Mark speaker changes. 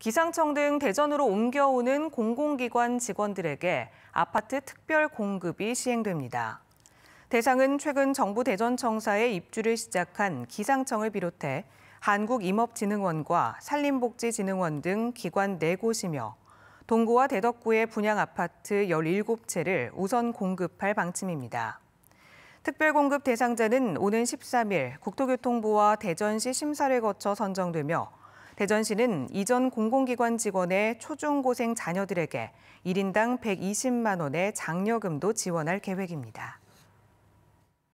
Speaker 1: 기상청 등 대전으로 옮겨오는 공공기관 직원들에게 아파트 특별 공급이 시행됩니다. 대상은 최근 정부 대전청사에 입주를 시작한 기상청을 비롯해 한국임업진흥원과 산림복지진흥원 등 기관 4곳이며 동구와 대덕구의 분양 아파트 17채를 우선 공급할 방침입니다. 특별공급 대상자는 오는 13일 국토교통부와 대전시 심사를 거쳐 선정되며 대전시는 이전 공공기관 직원의 초중고생 자녀들에게 1인당 120만 원의 장려금도 지원할 계획입니다.